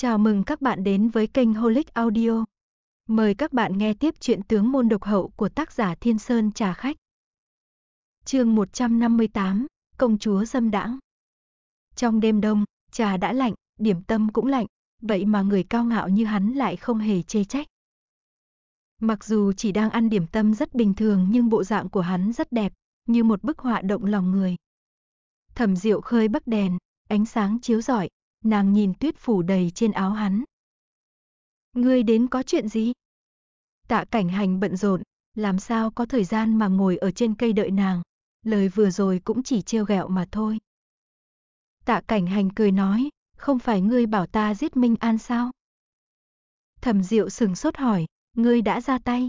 Chào mừng các bạn đến với kênh Holic Audio. Mời các bạn nghe tiếp chuyện tướng môn độc hậu của tác giả Thiên Sơn Trà Khách. Chương 158, Công chúa dâm đãng. Trong đêm đông, trà đã lạnh, điểm tâm cũng lạnh, vậy mà người cao ngạo như hắn lại không hề chê trách. Mặc dù chỉ đang ăn điểm tâm rất bình thường nhưng bộ dạng của hắn rất đẹp, như một bức họa động lòng người. Thẩm Diệu khơi bắc đèn, ánh sáng chiếu rọi, nàng nhìn tuyết phủ đầy trên áo hắn. Ngươi đến có chuyện gì? Tạ cảnh hành bận rộn, làm sao có thời gian mà ngồi ở trên cây đợi nàng, lời vừa rồi cũng chỉ trêu ghẹo mà thôi. Tạ cảnh hành cười nói, không phải ngươi bảo ta giết Minh An sao? Thẩm Diệu sừng sốt hỏi, ngươi đã ra tay.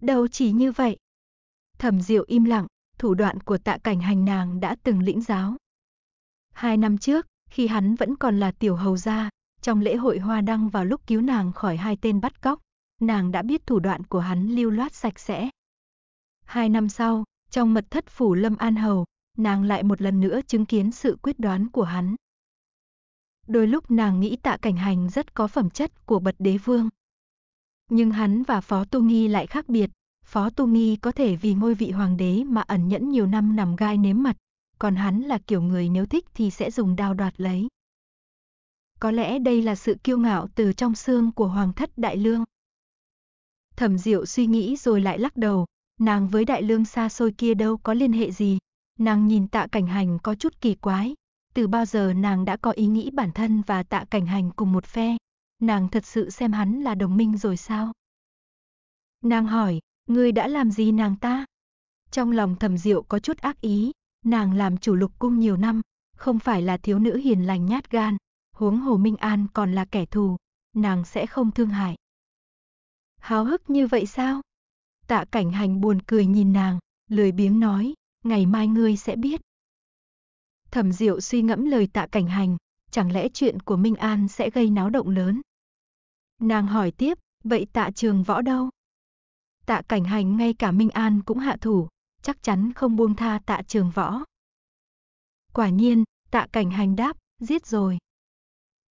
Đâu chỉ như vậy. Thẩm Diệu im lặng, thủ đoạn của tạ cảnh hành nàng đã từng lĩnh giáo. Hai năm trước, khi hắn vẫn còn là tiểu hầu gia, trong lễ hội hoa đăng vào lúc cứu nàng khỏi hai tên bắt cóc, nàng đã biết thủ đoạn của hắn lưu loát sạch sẽ. Hai năm sau, trong mật thất phủ Lâm An Hầu, nàng lại một lần nữa chứng kiến sự quyết đoán của hắn. Đôi lúc nàng nghĩ tạ cảnh hành rất có phẩm chất của bậc đế vương. Nhưng hắn và Phó Tu Nghi lại khác biệt, Phó Tu Nghi có thể vì ngôi vị hoàng đế mà ẩn nhẫn nhiều năm nằm gai nếm mật còn hắn là kiểu người nếu thích thì sẽ dùng đao đoạt lấy. Có lẽ đây là sự kiêu ngạo từ trong xương của Hoàng thất Đại Lương. Thẩm Diệu suy nghĩ rồi lại lắc đầu, nàng với Đại Lương xa xôi kia đâu có liên hệ gì. Nàng nhìn tạ cảnh hành có chút kỳ quái, từ bao giờ nàng đã có ý nghĩ bản thân và tạ cảnh hành cùng một phe. Nàng thật sự xem hắn là đồng minh rồi sao? Nàng hỏi, ngươi đã làm gì nàng ta? Trong lòng thẩm diệu có chút ác ý, nàng làm chủ lục cung nhiều năm, không phải là thiếu nữ hiền lành nhát gan, huống hồ Minh An còn là kẻ thù, nàng sẽ không thương hại. Háo hức như vậy sao? Tạ cảnh hành buồn cười nhìn nàng, lười biếng nói, ngày mai ngươi sẽ biết. Thẩm diệu suy ngẫm lời tạ cảnh hành, chẳng lẽ chuyện của Minh An sẽ gây náo động lớn? Nàng hỏi tiếp, vậy tạ trường võ đâu? Tạ cảnh hành ngay cả Minh An cũng hạ thủ, chắc chắn không buông tha tạ trường võ. Quả nhiên, tạ cảnh hành đáp, giết rồi.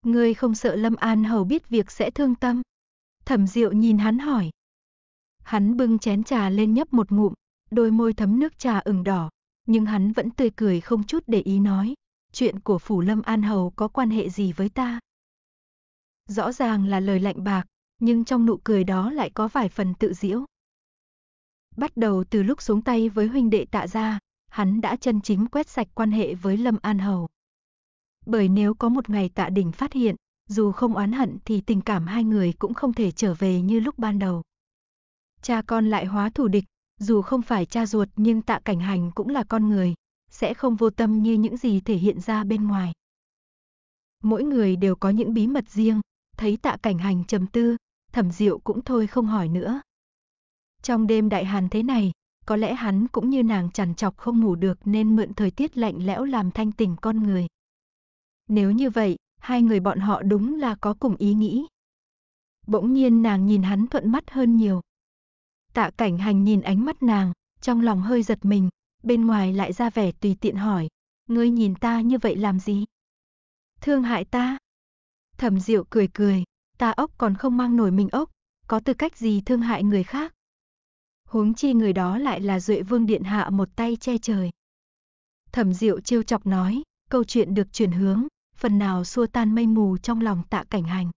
Ngươi không sợ Lâm An Hầu biết việc sẽ thương tâm. Thẩm Diệu nhìn hắn hỏi. Hắn bưng chén trà lên nhấp một ngụm, đôi môi thấm nước trà ửng đỏ, nhưng hắn vẫn tươi cười không chút để ý nói, chuyện của phủ Lâm An Hầu có quan hệ gì với ta? Rõ ràng là lời lạnh bạc, nhưng trong nụ cười đó lại có vài phần tự diễu. Bắt đầu từ lúc xuống tay với huynh đệ tạ gia, hắn đã chân chính quét sạch quan hệ với Lâm An Hầu. Bởi nếu có một ngày tạ đỉnh phát hiện, dù không oán hận thì tình cảm hai người cũng không thể trở về như lúc ban đầu. Cha con lại hóa thủ địch, dù không phải cha ruột nhưng tạ cảnh hành cũng là con người, sẽ không vô tâm như những gì thể hiện ra bên ngoài. Mỗi người đều có những bí mật riêng, thấy tạ cảnh hành trầm tư, thẩm diệu cũng thôi không hỏi nữa. Trong đêm đại hàn thế này, có lẽ hắn cũng như nàng chằn chọc không ngủ được nên mượn thời tiết lạnh lẽo làm thanh tỉnh con người. Nếu như vậy, hai người bọn họ đúng là có cùng ý nghĩ. Bỗng nhiên nàng nhìn hắn thuận mắt hơn nhiều. Tạ cảnh hành nhìn ánh mắt nàng, trong lòng hơi giật mình, bên ngoài lại ra vẻ tùy tiện hỏi, ngươi nhìn ta như vậy làm gì? Thương hại ta? Thẩm diệu cười cười, ta ốc còn không mang nổi mình ốc, có tư cách gì thương hại người khác? huống chi người đó lại là Duệ Vương Điện Hạ một tay che trời. Thẩm Diệu trêu chọc nói, câu chuyện được chuyển hướng, phần nào xua tan mây mù trong lòng tạ cảnh hành.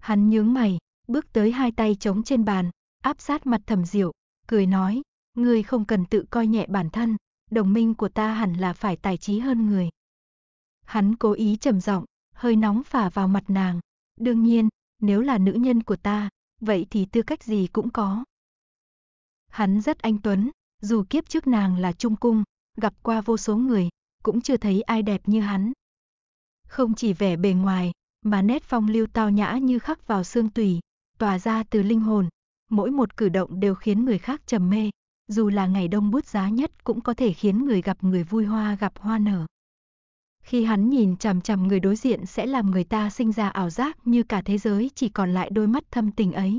Hắn nhướng mày, bước tới hai tay chống trên bàn, áp sát mặt Thẩm Diệu, cười nói, ngươi không cần tự coi nhẹ bản thân, đồng minh của ta hẳn là phải tài trí hơn người. Hắn cố ý trầm giọng, hơi nóng phả vào mặt nàng, đương nhiên, nếu là nữ nhân của ta, vậy thì tư cách gì cũng có. Hắn rất anh tuấn, dù kiếp trước nàng là trung cung, gặp qua vô số người, cũng chưa thấy ai đẹp như hắn. Không chỉ vẻ bề ngoài, mà nét phong lưu tao nhã như khắc vào xương tủy, tỏa ra từ linh hồn, mỗi một cử động đều khiến người khác trầm mê, dù là ngày đông bút giá nhất cũng có thể khiến người gặp người vui hoa gặp hoa nở. Khi hắn nhìn chằm chằm người đối diện sẽ làm người ta sinh ra ảo giác như cả thế giới chỉ còn lại đôi mắt thâm tình ấy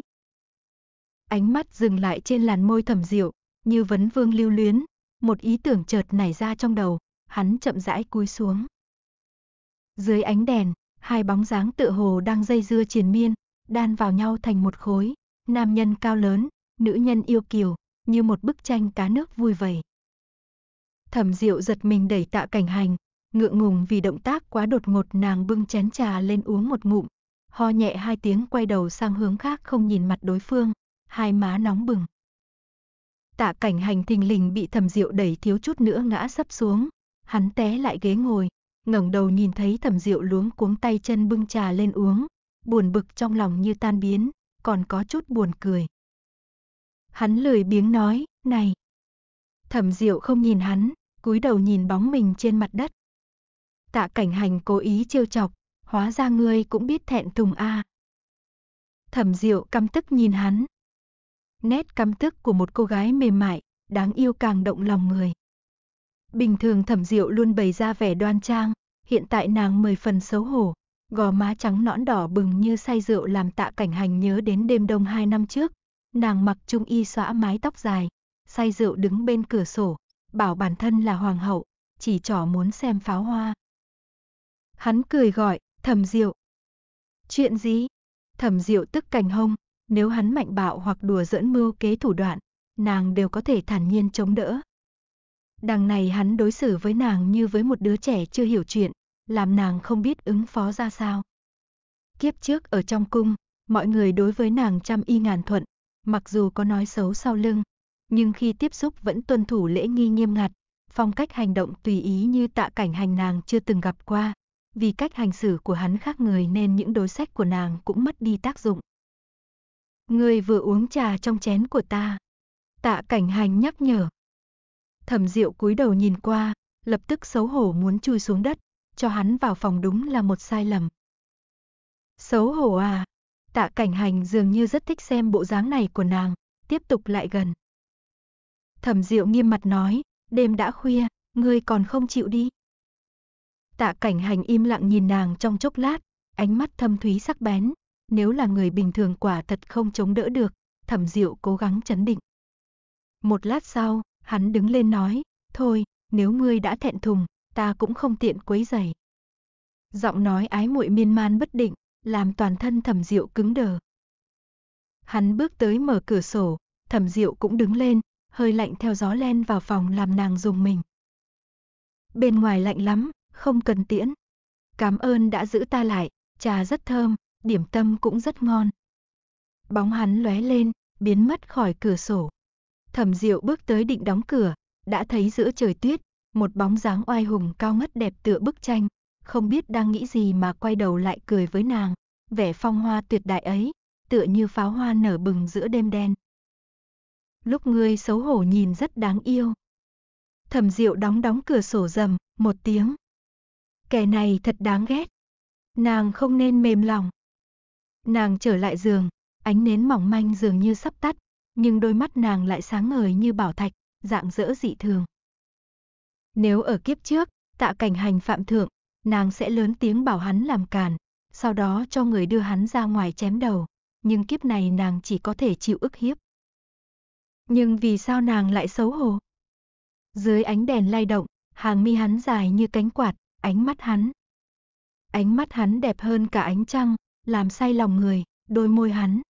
ánh mắt dừng lại trên làn môi thầm diệu, như vấn vương lưu luyến, một ý tưởng chợt nảy ra trong đầu, hắn chậm rãi cúi xuống. Dưới ánh đèn, hai bóng dáng tựa hồ đang dây dưa triền miên, đan vào nhau thành một khối, nam nhân cao lớn, nữ nhân yêu kiều, như một bức tranh cá nước vui vầy. Thẩm Diệu giật mình đẩy Tạ Cảnh Hành, ngượng ngùng vì động tác quá đột ngột nàng bưng chén trà lên uống một ngụm, ho nhẹ hai tiếng quay đầu sang hướng khác không nhìn mặt đối phương, hai má nóng bừng. Tạ cảnh hành thình lình bị thầm diệu đẩy thiếu chút nữa ngã sấp xuống. Hắn té lại ghế ngồi, ngẩng đầu nhìn thấy thầm diệu luống cuống tay chân bưng trà lên uống. Buồn bực trong lòng như tan biến, còn có chút buồn cười. Hắn lười biếng nói, này. Thẩm diệu không nhìn hắn, cúi đầu nhìn bóng mình trên mặt đất. Tạ cảnh hành cố ý trêu chọc, hóa ra ngươi cũng biết thẹn thùng a. À. Thẩm diệu căm tức nhìn hắn, nét căm tức của một cô gái mềm mại, đáng yêu càng động lòng người. Bình thường thẩm diệu luôn bày ra vẻ đoan trang, hiện tại nàng mười phần xấu hổ, gò má trắng nõn đỏ bừng như say rượu làm tạ cảnh hành nhớ đến đêm đông hai năm trước. Nàng mặc trung y xõa mái tóc dài, say rượu đứng bên cửa sổ, bảo bản thân là hoàng hậu, chỉ trỏ muốn xem pháo hoa. Hắn cười gọi, thẩm diệu. Chuyện gì? Thẩm diệu tức cảnh hông, nếu hắn mạnh bạo hoặc đùa giỡn mưu kế thủ đoạn, nàng đều có thể thản nhiên chống đỡ. Đằng này hắn đối xử với nàng như với một đứa trẻ chưa hiểu chuyện, làm nàng không biết ứng phó ra sao. Kiếp trước ở trong cung, mọi người đối với nàng trăm y ngàn thuận, mặc dù có nói xấu sau lưng, nhưng khi tiếp xúc vẫn tuân thủ lễ nghi nghiêm ngặt, phong cách hành động tùy ý như tạ cảnh hành nàng chưa từng gặp qua. Vì cách hành xử của hắn khác người nên những đối sách của nàng cũng mất đi tác dụng. Ngươi vừa uống trà trong chén của ta. Tạ cảnh hành nhắc nhở. Thẩm diệu cúi đầu nhìn qua, lập tức xấu hổ muốn chui xuống đất, cho hắn vào phòng đúng là một sai lầm. Xấu hổ à? Tạ cảnh hành dường như rất thích xem bộ dáng này của nàng, tiếp tục lại gần. Thẩm diệu nghiêm mặt nói, đêm đã khuya, ngươi còn không chịu đi. Tạ cảnh hành im lặng nhìn nàng trong chốc lát, ánh mắt thâm thúy sắc bén, nếu là người bình thường quả thật không chống đỡ được, thẩm diệu cố gắng chấn định. Một lát sau, hắn đứng lên nói, thôi, nếu ngươi đã thẹn thùng, ta cũng không tiện quấy giày Giọng nói ái muội miên man bất định, làm toàn thân thẩm diệu cứng đờ. Hắn bước tới mở cửa sổ, thẩm diệu cũng đứng lên, hơi lạnh theo gió len vào phòng làm nàng dùng mình. Bên ngoài lạnh lắm, không cần tiễn. Cảm ơn đã giữ ta lại, trà rất thơm, điểm tâm cũng rất ngon. Bóng hắn lóe lên, biến mất khỏi cửa sổ. Thẩm Diệu bước tới định đóng cửa, đã thấy giữa trời tuyết, một bóng dáng oai hùng cao ngất đẹp tựa bức tranh, không biết đang nghĩ gì mà quay đầu lại cười với nàng, vẻ phong hoa tuyệt đại ấy, tựa như pháo hoa nở bừng giữa đêm đen. Lúc ngươi xấu hổ nhìn rất đáng yêu. Thẩm Diệu đóng đóng cửa sổ rầm, một tiếng. Kẻ này thật đáng ghét. Nàng không nên mềm lòng. Nàng trở lại giường, ánh nến mỏng manh dường như sắp tắt, nhưng đôi mắt nàng lại sáng ngời như bảo thạch, dạng dỡ dị thường. Nếu ở kiếp trước, tạ cảnh hành phạm thượng, nàng sẽ lớn tiếng bảo hắn làm càn, sau đó cho người đưa hắn ra ngoài chém đầu, nhưng kiếp này nàng chỉ có thể chịu ức hiếp. Nhưng vì sao nàng lại xấu hổ? Dưới ánh đèn lay động, hàng mi hắn dài như cánh quạt, ánh mắt hắn. Ánh mắt hắn đẹp hơn cả ánh trăng, làm say lòng người, đôi môi hắn.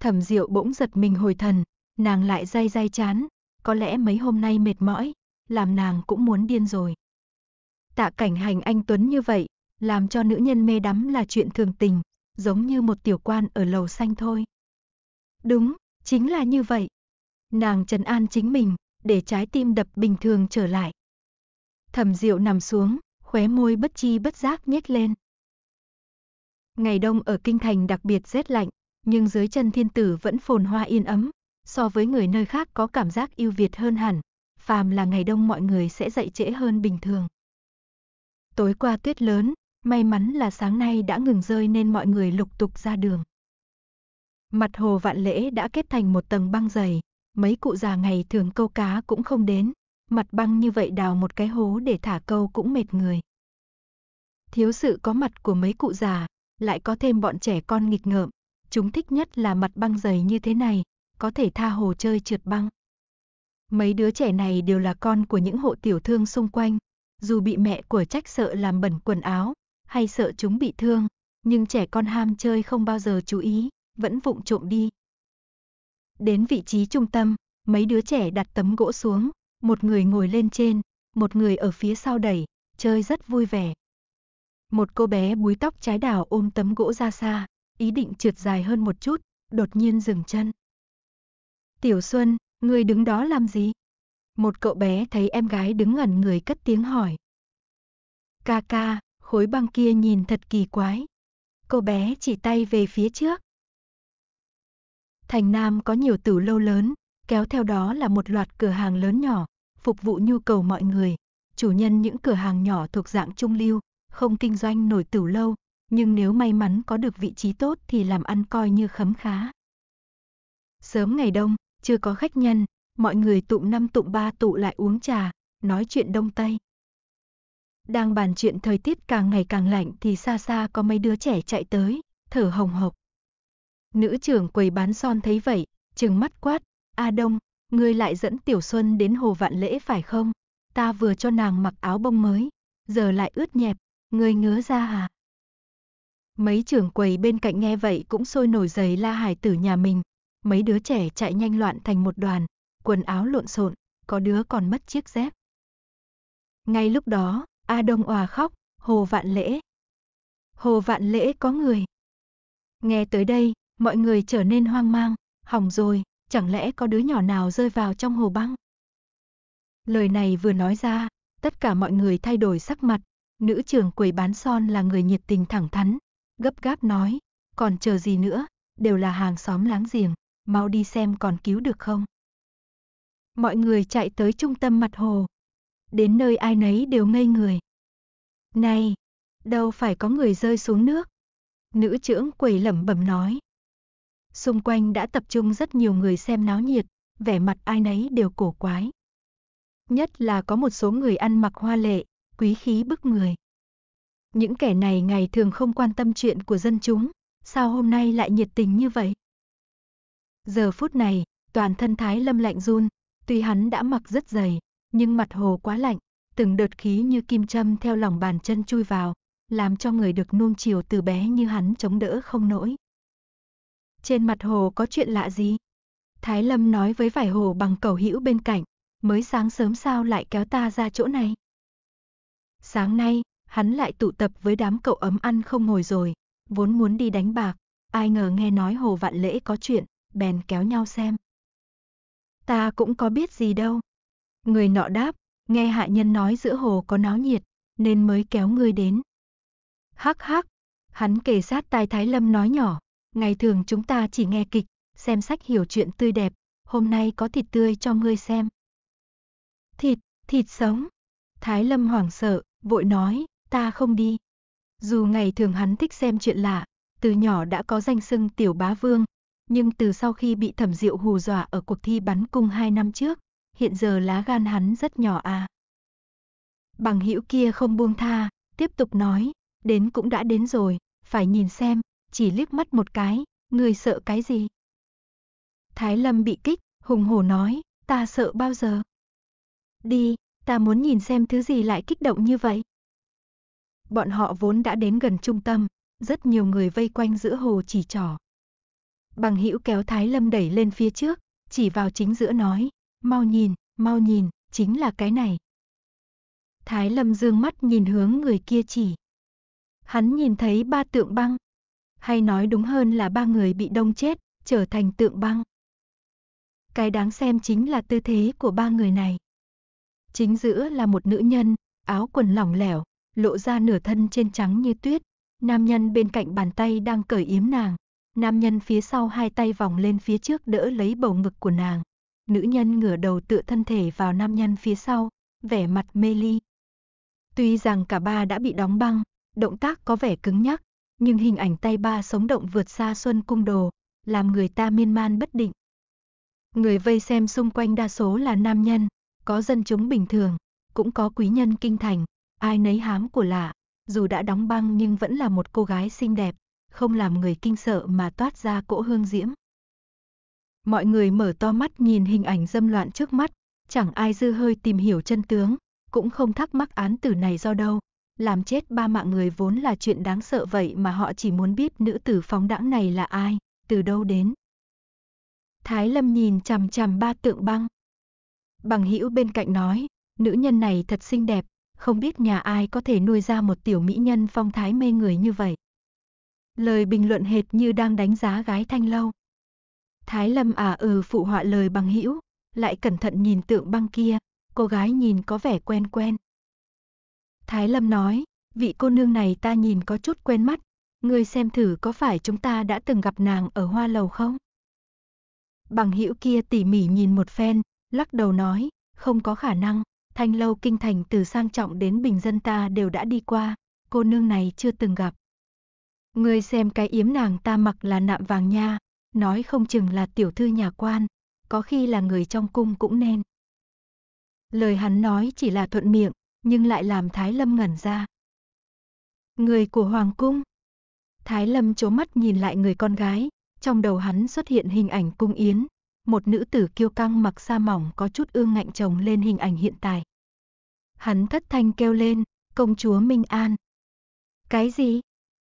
Thẩm Diệu bỗng giật mình hồi thần, nàng lại day day chán, có lẽ mấy hôm nay mệt mỏi, làm nàng cũng muốn điên rồi. Tạ cảnh hành anh Tuấn như vậy, làm cho nữ nhân mê đắm là chuyện thường tình, giống như một tiểu quan ở lầu xanh thôi. Đúng, chính là như vậy. Nàng trấn an chính mình, để trái tim đập bình thường trở lại. Thẩm Diệu nằm xuống, khóe môi bất chi bất giác nhếch lên. Ngày đông ở kinh thành đặc biệt rét lạnh, nhưng dưới chân thiên tử vẫn phồn hoa yên ấm, so với người nơi khác có cảm giác ưu việt hơn hẳn, phàm là ngày đông mọi người sẽ dậy trễ hơn bình thường. Tối qua tuyết lớn, may mắn là sáng nay đã ngừng rơi nên mọi người lục tục ra đường. Mặt hồ vạn lễ đã kết thành một tầng băng dày, mấy cụ già ngày thường câu cá cũng không đến, mặt băng như vậy đào một cái hố để thả câu cũng mệt người. Thiếu sự có mặt của mấy cụ già, lại có thêm bọn trẻ con nghịch ngợm. Chúng thích nhất là mặt băng dày như thế này, có thể tha hồ chơi trượt băng. Mấy đứa trẻ này đều là con của những hộ tiểu thương xung quanh, dù bị mẹ của trách sợ làm bẩn quần áo, hay sợ chúng bị thương, nhưng trẻ con ham chơi không bao giờ chú ý, vẫn vụng trộm đi. Đến vị trí trung tâm, mấy đứa trẻ đặt tấm gỗ xuống, một người ngồi lên trên, một người ở phía sau đẩy, chơi rất vui vẻ. Một cô bé búi tóc trái đào ôm tấm gỗ ra xa, ý định trượt dài hơn một chút, đột nhiên dừng chân. Tiểu Xuân, ngươi đứng đó làm gì? Một cậu bé thấy em gái đứng ngẩn người cất tiếng hỏi. Ca ca, khối băng kia nhìn thật kỳ quái. Cô bé chỉ tay về phía trước. Thành Nam có nhiều tử lâu lớn, kéo theo đó là một loạt cửa hàng lớn nhỏ, phục vụ nhu cầu mọi người. Chủ nhân những cửa hàng nhỏ thuộc dạng trung lưu, không kinh doanh nổi tửu lâu, nhưng nếu may mắn có được vị trí tốt thì làm ăn coi như khấm khá. Sớm ngày đông, chưa có khách nhân, mọi người tụm năm tụm ba tụ lại uống trà, nói chuyện đông tây. Đang bàn chuyện thời tiết càng ngày càng lạnh thì xa xa có mấy đứa trẻ chạy tới, thở hồng hộc. Nữ trưởng quầy bán son thấy vậy, trừng mắt quát, A Đông, ngươi lại dẫn Tiểu Xuân đến Hồ Vạn Lễ phải không? Ta vừa cho nàng mặc áo bông mới, giờ lại ướt nhẹp, ngươi ngứa ra hả? Mấy trưởng quầy bên cạnh nghe vậy cũng sôi nổi giày la hải tử nhà mình. Mấy đứa trẻ chạy nhanh loạn thành một đoàn, quần áo lộn xộn, có đứa còn mất chiếc dép. Ngay lúc đó, A Đông òa khóc, Hồ Vạn Lễ. Hồ Vạn Lễ có người. Nghe tới đây, mọi người trở nên hoang mang, hỏng rồi, chẳng lẽ có đứa nhỏ nào rơi vào trong hồ băng? Lời này vừa nói ra, tất cả mọi người thay đổi sắc mặt, Nữ trưởng quầy bán son là người nhiệt tình thẳng thắn, gấp gáp nói, còn chờ gì nữa, đều là hàng xóm láng giềng, mau đi xem còn cứu được không. Mọi người chạy tới trung tâm mặt hồ, đến nơi ai nấy đều ngây người. Này, đâu phải có người rơi xuống nước. Nữ trưởng quầy lẩm bẩm nói. Xung quanh đã tập trung rất nhiều người xem náo nhiệt, vẻ mặt ai nấy đều cổ quái. Nhất là có một số người ăn mặc hoa lệ, quý khí bức người. Những kẻ này ngày thường không quan tâm chuyện của dân chúng, sao hôm nay lại nhiệt tình như vậy? Giờ phút này, toàn thân Thái Lâm lạnh run, tuy hắn đã mặc rất dày, nhưng mặt hồ quá lạnh, từng đợt khí như kim châm theo lòng bàn chân chui vào, làm cho người được nuông chiều từ bé như hắn chống đỡ không nổi. Trên mặt hồ có chuyện lạ gì? Thái Lâm nói với vải hồ bằng cầu hữu bên cạnh, mới sáng sớm sao lại kéo ta ra chỗ này? Sáng nay, hắn lại tụ tập với đám cậu ấm ăn không ngồi rồi, vốn muốn đi đánh bạc, ai ngờ nghe nói Hồ Vạn Lễ có chuyện, bèn kéo nhau xem. Ta cũng có biết gì đâu. Người nọ đáp, nghe hạ nhân nói giữa hồ có náo nhiệt, nên mới kéo ngươi đến. Hắc hắc, hắn kề sát tai Thái Lâm nói nhỏ, ngày thường chúng ta chỉ nghe kịch, xem sách hiểu chuyện tươi đẹp, hôm nay có thịt tươi cho ngươi xem. Thịt, thịt sống. Thái Lâm hoảng sợ, vội nói, ta không đi. Dù ngày thường hắn thích xem chuyện lạ, từ nhỏ đã có danh xưng tiểu bá vương, nhưng từ sau khi bị thẩm diệu hù dọa ở cuộc thi bắn cung hai năm trước, hiện giờ lá gan hắn rất nhỏ à. Bằng hữu kia không buông tha, tiếp tục nói, đến cũng đã đến rồi, phải nhìn xem, chỉ liếc mắt một cái, người sợ cái gì. Thái Lâm bị kích, hùng hổ nói, ta sợ bao giờ. Đi, ta muốn nhìn xem thứ gì lại kích động như vậy. Bọn họ vốn đã đến gần trung tâm, rất nhiều người vây quanh giữa hồ chỉ trỏ. Bằng hữu kéo Thái Lâm đẩy lên phía trước, chỉ vào chính giữa nói, mau nhìn, mau nhìn, chính là cái này. Thái Lâm dương mắt nhìn hướng người kia chỉ. Hắn nhìn thấy ba tượng băng, hay nói đúng hơn là ba người bị đông chết, trở thành tượng băng. Cái đáng xem chính là tư thế của ba người này. Chính giữa là một nữ nhân, áo quần lỏng lẻo, lộ ra nửa thân trên trắng như tuyết. Nam nhân bên cạnh bàn tay đang cởi yếm nàng. Nam nhân phía sau hai tay vòng lên phía trước đỡ lấy bầu ngực của nàng. Nữ nhân ngửa đầu tựa thân thể vào nam nhân phía sau, vẻ mặt mê ly. Tuy rằng cả ba đã bị đóng băng, động tác có vẻ cứng nhắc, nhưng hình ảnh tay ba sống động vượt xa xuân cung đồ, làm người ta miên man bất định. Người vây xem xung quanh đa số là nam nhân, có dân chúng bình thường, cũng có quý nhân kinh thành, ai nấy hám của lạ, dù đã đóng băng nhưng vẫn là một cô gái xinh đẹp, không làm người kinh sợ mà toát ra cỗ hương diễm. Mọi người mở to mắt nhìn hình ảnh dâm loạn trước mắt, chẳng ai dư hơi tìm hiểu chân tướng, cũng không thắc mắc án tử này do đâu. Làm chết ba mạng người vốn là chuyện đáng sợ vậy mà họ chỉ muốn biết nữ tử phóng đãng này là ai, từ đâu đến. Thái Lâm nhìn chằm chằm ba tượng băng, Bằng hữu bên cạnh nói, nữ nhân này thật xinh đẹp, không biết nhà ai có thể nuôi ra một tiểu mỹ nhân phong thái mê người như vậy. Lời bình luận hệt như đang đánh giá gái thanh lâu. Thái Lâm à ừ phụ họa lời bằng hữu, lại cẩn thận nhìn tượng băng kia, cô gái nhìn có vẻ quen quen. Thái Lâm nói, vị cô nương này ta nhìn có chút quen mắt, ngươi xem thử có phải chúng ta đã từng gặp nàng ở hoa lầu không? Bằng hữu kia tỉ mỉ nhìn một phen, lắc đầu nói, không có khả năng, thanh lâu kinh thành từ sang trọng đến bình dân ta đều đã đi qua, cô nương này chưa từng gặp. Ngươi xem cái yếm nàng ta mặc là nạm vàng nha, nói không chừng là tiểu thư nhà quan, có khi là người trong cung cũng nên. Lời hắn nói chỉ là thuận miệng, nhưng lại làm Thái Lâm ngẩn ra. Người của Hoàng Cung Thái Lâm chố mắt nhìn lại người con gái, trong đầu hắn xuất hiện hình ảnh cung yến, một nữ tử kiêu căng mặc sa mỏng có chút ương ngạnh chồng lên hình ảnh hiện tại. Hắn thất thanh kêu lên, công chúa Minh An. Cái gì?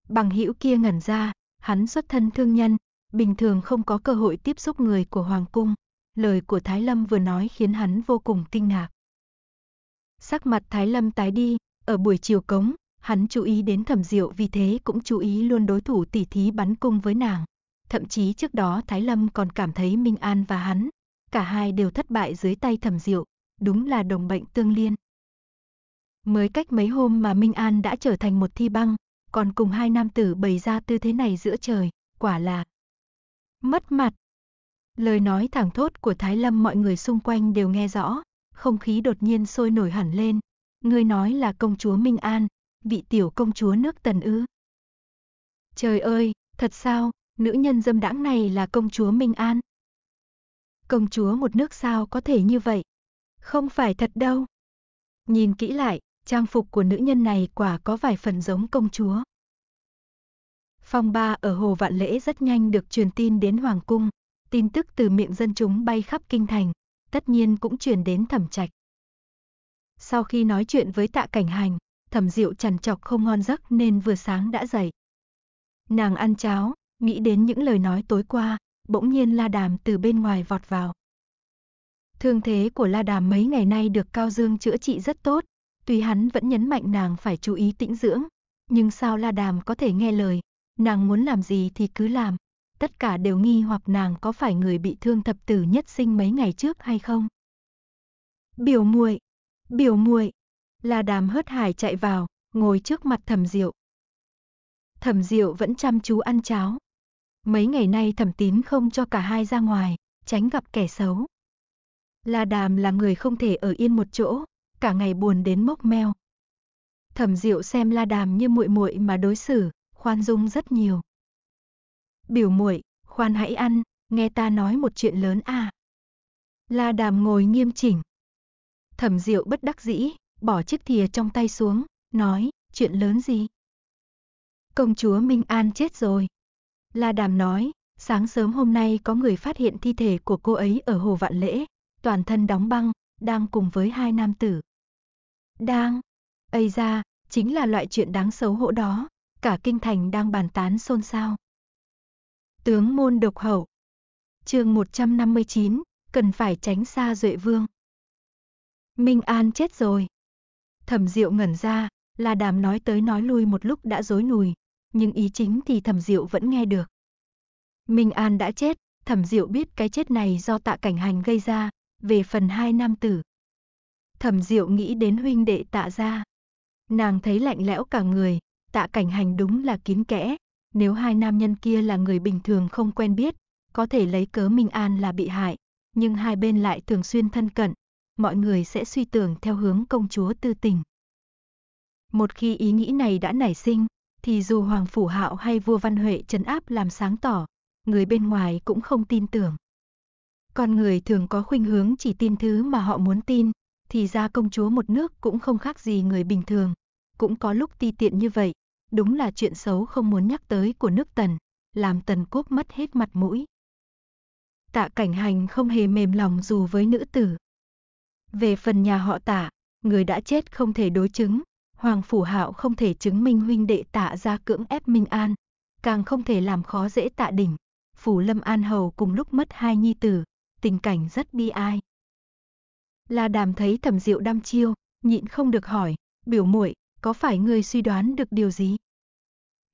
Bằng hữu kia ngẩn ra, hắn xuất thân thương nhân, bình thường không có cơ hội tiếp xúc người của Hoàng Cung. Lời của Thái Lâm vừa nói khiến hắn vô cùng kinh ngạc. Sắc mặt Thái Lâm tái đi, ở buổi chiều cống, hắn chú ý đến thẩm diệu vì thế cũng chú ý luôn đối thủ tỉ thí bắn cung với nàng. Thậm chí trước đó Thái Lâm còn cảm thấy Minh An và hắn, cả hai đều thất bại dưới tay thẩm diệu, đúng là đồng bệnh tương liên. Mới cách mấy hôm mà Minh An đã trở thành một thi băng, còn cùng hai nam tử bày ra tư thế này giữa trời, quả là mất mặt. Lời nói thẳng thốt của Thái Lâm mọi người xung quanh đều nghe rõ, không khí đột nhiên sôi nổi hẳn lên. người nói là công chúa Minh An, vị tiểu công chúa nước tần ư. Trời ơi, thật sao, nữ nhân dâm đãng này là công chúa Minh An. Công chúa một nước sao có thể như vậy? Không phải thật đâu. Nhìn kỹ lại, trang phục của nữ nhân này quả có vài phần giống công chúa. Phong ba ở Hồ Vạn Lễ rất nhanh được truyền tin đến Hoàng Cung, tin tức từ miệng dân chúng bay khắp kinh thành, tất nhiên cũng truyền đến thẩm trạch. Sau khi nói chuyện với tạ cảnh hành, thẩm diệu chằn chọc không ngon giấc nên vừa sáng đã dậy. Nàng ăn cháo, Nghĩ đến những lời nói tối qua, bỗng nhiên La Đàm từ bên ngoài vọt vào. Thương thế của La Đàm mấy ngày nay được Cao Dương chữa trị rất tốt, tuy hắn vẫn nhấn mạnh nàng phải chú ý tĩnh dưỡng, nhưng sao La Đàm có thể nghe lời, nàng muốn làm gì thì cứ làm. Tất cả đều nghi hoặc nàng có phải người bị thương thập tử nhất sinh mấy ngày trước hay không. Biểu muội, biểu muội. La Đàm hớt hải chạy vào, ngồi trước mặt Thẩm Diệu. Thẩm Diệu vẫn chăm chú ăn cháo, Mấy ngày nay thẩm tín không cho cả hai ra ngoài, tránh gặp kẻ xấu. La Đàm là người không thể ở yên một chỗ, cả ngày buồn đến mốc meo. Thẩm Diệu xem La Đàm như muội muội mà đối xử, khoan dung rất nhiều. "Biểu muội, khoan hãy ăn, nghe ta nói một chuyện lớn à." La Đàm ngồi nghiêm chỉnh. Thẩm Diệu bất đắc dĩ, bỏ chiếc thìa trong tay xuống, nói, "Chuyện lớn gì?" Công chúa Minh An chết rồi, La Đàm nói, sáng sớm hôm nay có người phát hiện thi thể của cô ấy ở Hồ Vạn Lễ, toàn thân đóng băng, đang cùng với hai nam tử. Đang, ấy ra, chính là loại chuyện đáng xấu hổ đó, cả kinh thành đang bàn tán xôn xao. Tướng môn độc hậu chương 159, cần phải tránh xa Duệ Vương. Minh An chết rồi. Thẩm Diệu ngẩn ra, là đàm nói tới nói lui một lúc đã rối nùi, nhưng ý chính thì thẩm diệu vẫn nghe được. Minh An đã chết, thẩm diệu biết cái chết này do tạ cảnh hành gây ra, về phần hai nam tử. Thẩm diệu nghĩ đến huynh đệ tạ ra. Nàng thấy lạnh lẽo cả người, tạ cảnh hành đúng là kín kẽ, nếu hai nam nhân kia là người bình thường không quen biết, có thể lấy cớ Minh An là bị hại, nhưng hai bên lại thường xuyên thân cận, mọi người sẽ suy tưởng theo hướng công chúa tư tình. Một khi ý nghĩ này đã nảy sinh, thì dù Hoàng Phủ Hạo hay vua Văn Huệ trấn áp làm sáng tỏ, người bên ngoài cũng không tin tưởng. Con người thường có khuynh hướng chỉ tin thứ mà họ muốn tin, thì ra công chúa một nước cũng không khác gì người bình thường, cũng có lúc ti tiện như vậy, đúng là chuyện xấu không muốn nhắc tới của nước Tần, làm Tần Quốc mất hết mặt mũi. Tạ Cảnh Hành không hề mềm lòng dù với nữ tử. Về phần nhà họ Tạ, người đã chết không thể đối chứng, Hoàng Phủ Hạo không thể chứng minh huynh đệ tạ ra cưỡng ép Minh An, càng không thể làm khó dễ tạ đỉnh. Phủ Lâm An Hầu cùng lúc mất hai nhi tử, tình cảnh rất bi ai. La Đàm thấy Thẩm Diệu đăm chiêu, nhịn không được hỏi, "Biểu muội, có phải ngươi suy đoán được điều gì?"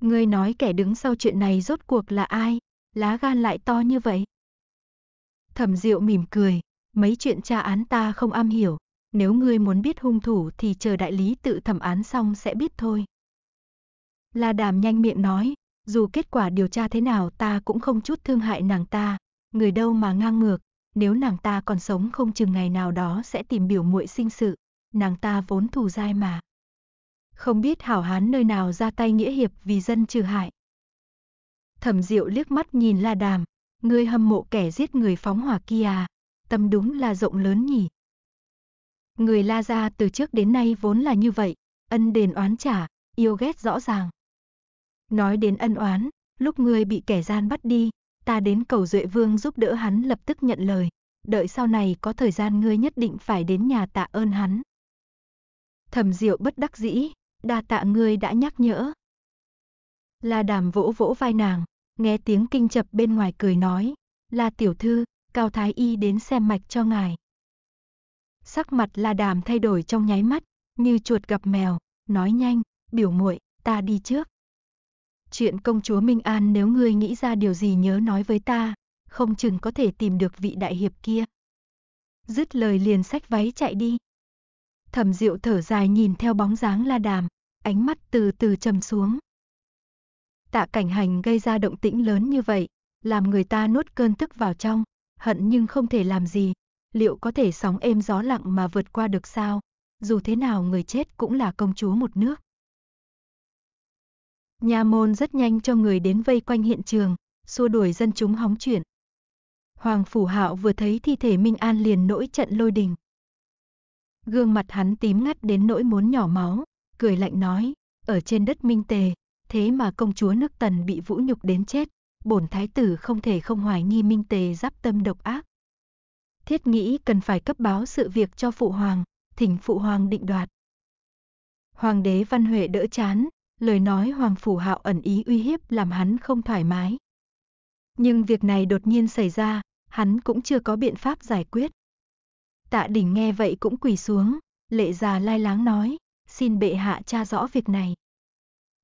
Ngươi nói kẻ đứng sau chuyện này rốt cuộc là ai, lá gan lại to như vậy? Thẩm Diệu mỉm cười, mấy chuyện tra án ta không am hiểu, nếu ngươi muốn biết hung thủ thì chờ đại lý tự thẩm án xong sẽ biết thôi. La đàm nhanh miệng nói, dù kết quả điều tra thế nào ta cũng không chút thương hại nàng ta, người đâu mà ngang ngược, nếu nàng ta còn sống không chừng ngày nào đó sẽ tìm biểu muội sinh sự, nàng ta vốn thù dai mà. Không biết hảo hán nơi nào ra tay nghĩa hiệp vì dân trừ hại. Thẩm Diệu liếc mắt nhìn La Đàm, ngươi hâm mộ kẻ giết người phóng hỏa kia à, tâm đúng là rộng lớn nhỉ. Người La Gia từ trước đến nay vốn là như vậy, ân đền oán trả, yêu ghét rõ ràng. Nói đến ân oán, lúc ngươi bị kẻ gian bắt đi, ta đến cầu Duệ Vương giúp đỡ hắn lập tức nhận lời, đợi sau này có thời gian ngươi nhất định phải đến nhà tạ ơn hắn. Thẩm Diệu bất đắc dĩ, đa tạ ngươi đã nhắc nhở. La Đàm vỗ vỗ vai nàng, nghe tiếng kinh chập bên ngoài cười nói, "La tiểu thư, Cao thái y đến xem mạch cho ngài." sắc mặt La Đàm thay đổi trong nháy mắt, như chuột gặp mèo, nói nhanh, "Biểu muội, ta đi trước." Chuyện công chúa Minh An nếu ngươi nghĩ ra điều gì nhớ nói với ta, không chừng có thể tìm được vị đại hiệp kia. Dứt lời liền xách váy chạy đi. Thẩm Diệu thở dài nhìn theo bóng dáng La Đàm, ánh mắt từ từ trầm xuống. Tạ Cảnh Hành gây ra động tĩnh lớn như vậy, làm người ta nuốt cơn tức vào trong, hận nhưng không thể làm gì, liệu có thể sóng êm gió lặng mà vượt qua được sao? Dù thế nào người chết cũng là công chúa một nước. Nhà môn rất nhanh cho người đến vây quanh hiện trường, xua đuổi dân chúng hóng chuyện. Hoàng Phủ Hạo vừa thấy thi thể Minh An liền nổi trận lôi đình. Gương mặt hắn tím ngắt đến nỗi muốn nhỏ máu, cười lạnh nói, ở trên đất Minh Tề, thế mà công chúa nước Tần bị vũ nhục đến chết, bổn thái tử không thể không hoài nghi Minh Tề giáp tâm độc ác thiết nghĩ cần phải cấp báo sự việc cho phụ hoàng, thỉnh phụ hoàng định đoạt. Hoàng đế Văn Huệ đỡ chán, lời nói Hoàng Phủ Hạo ẩn ý uy hiếp làm hắn không thoải mái. Nhưng việc này đột nhiên xảy ra, hắn cũng chưa có biện pháp giải quyết. Tạ đỉnh nghe vậy cũng quỳ xuống, lệ già lai láng nói, xin bệ hạ tra rõ việc này.